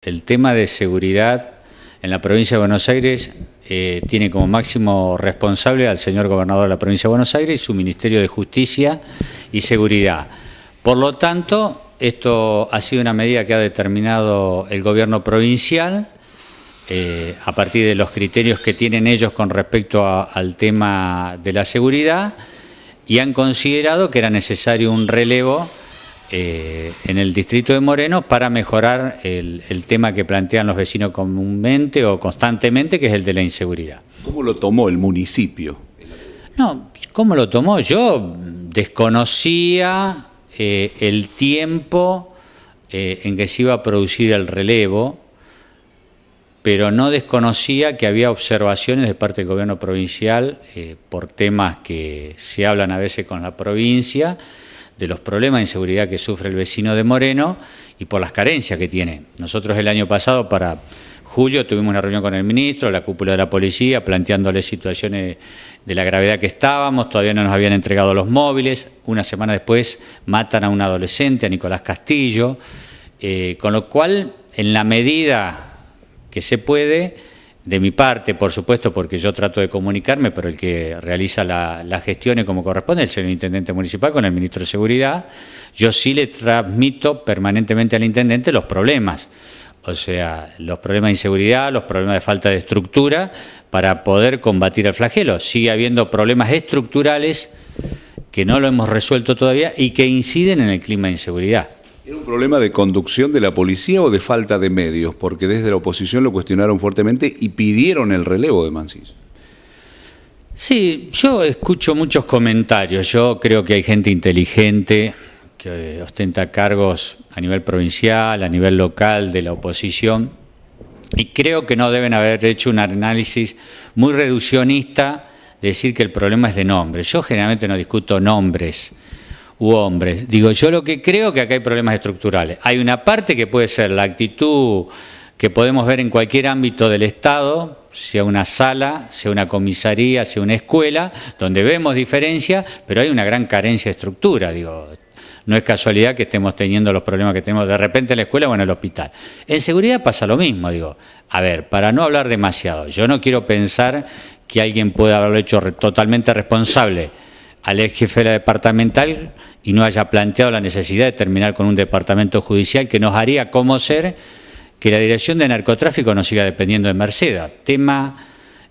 El tema de seguridad en la provincia de Buenos Aires eh, tiene como máximo responsable al señor gobernador de la provincia de Buenos Aires y su Ministerio de Justicia y Seguridad. Por lo tanto, esto ha sido una medida que ha determinado el gobierno provincial eh, a partir de los criterios que tienen ellos con respecto al tema de la seguridad y han considerado que era necesario un relevo eh, en el distrito de Moreno para mejorar el, tema que plantean los vecinos comúnmente o constantemente, que es el de la inseguridad. ¿Cómo lo tomó el municipio? No, ¿cómo lo tomó? Yo desconocía eh, el tiempo eh, en que se iba a producir el relevo, pero no desconocía que había observaciones de parte del gobierno provincial por temas que se hablan a veces con la provincia de los problemas de inseguridad que sufre el vecino de Moreno y por las carencias que tiene. Nosotros el año pasado para julio tuvimos una reunión con el ministro, la cúpula de la policía, planteándole situaciones de la gravedad que estábamos, todavía no nos habían entregado los móviles, una semana después matan a un adolescente, a Nicolás Castillo, eh, con lo cual, en la medida que se puede, de mi parte, por supuesto, porque yo trato de comunicarme, pero el que realiza las la gestiones como corresponde es el intendente municipal con el ministro de Seguridad. Yo sí le transmito permanentemente al intendente los problemas, o sea, los problemas de inseguridad, los problemas de falta de estructura para poder combatir el flagelo. Sigue habiendo problemas estructurales que no lo hemos resuelto todavía y que inciden en el clima de inseguridad. ¿Era un problema de conducción de la policía o de falta de medios? Porque desde la oposición lo cuestionaron fuertemente y pidieron el relevo de Mancis. Sí, yo escucho muchos comentarios. Yo creo que hay gente inteligente que ostenta cargos a nivel provincial, a nivel local, de la oposición. Y creo que no deben haber hecho un análisis muy reduccionista de decir que el problema es de nombre. Yo generalmente no discuto nombres u hombres. Digo, yo lo que creo que acá hay problemas estructurales. Hay una parte que puede ser la actitud que podemos ver en cualquier ámbito del Estado, sea una sala, sea una comisaría, sea una escuela, donde vemos diferencias, pero hay una gran carencia de estructura, digo. No es casualidad que estemos teniendo los problemas que tenemos de repente en la escuela o en el hospital. En seguridad pasa lo mismo, digo. A ver, para no hablar demasiado, yo no quiero pensar que alguien pueda haberlo hecho totalmente responsable al ex jefe de la departamental y no haya planteado la necesidad de terminar con un departamento judicial que nos haría como ser que la dirección de narcotráfico no siga dependiendo de Merceda. Tema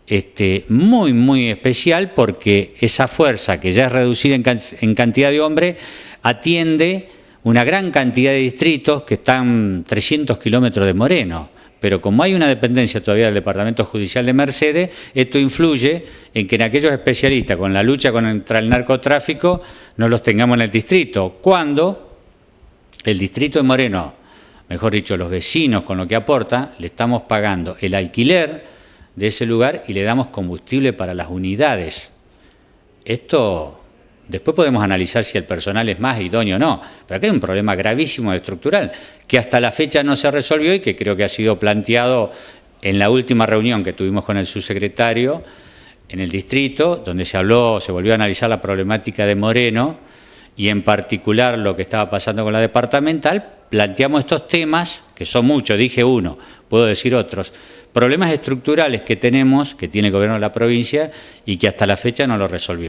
este, muy, muy especial porque esa fuerza que ya es reducida en, en cantidad de hombres atiende una gran cantidad de distritos que están 300 kilómetros de Moreno. Pero como hay una dependencia todavía del Departamento Judicial de Mercedes, esto influye en que en aquellos especialistas con la lucha contra el narcotráfico no los tengamos en el distrito, cuando el distrito de Moreno, mejor dicho, los vecinos con lo que aporta, le estamos pagando el alquiler de ese lugar y le damos combustible para las unidades. Esto Después podemos analizar si el personal es más idóneo o no, pero aquí hay un problema gravísimo estructural que hasta la fecha no se resolvió y que creo que ha sido planteado en la última reunión que tuvimos con el subsecretario en el distrito, donde se habló, se volvió a analizar la problemática de Moreno y en particular lo que estaba pasando con la departamental, planteamos estos temas, que son muchos, dije uno, puedo decir otros, problemas estructurales que tenemos, que tiene el gobierno de la provincia y que hasta la fecha no lo resolvió.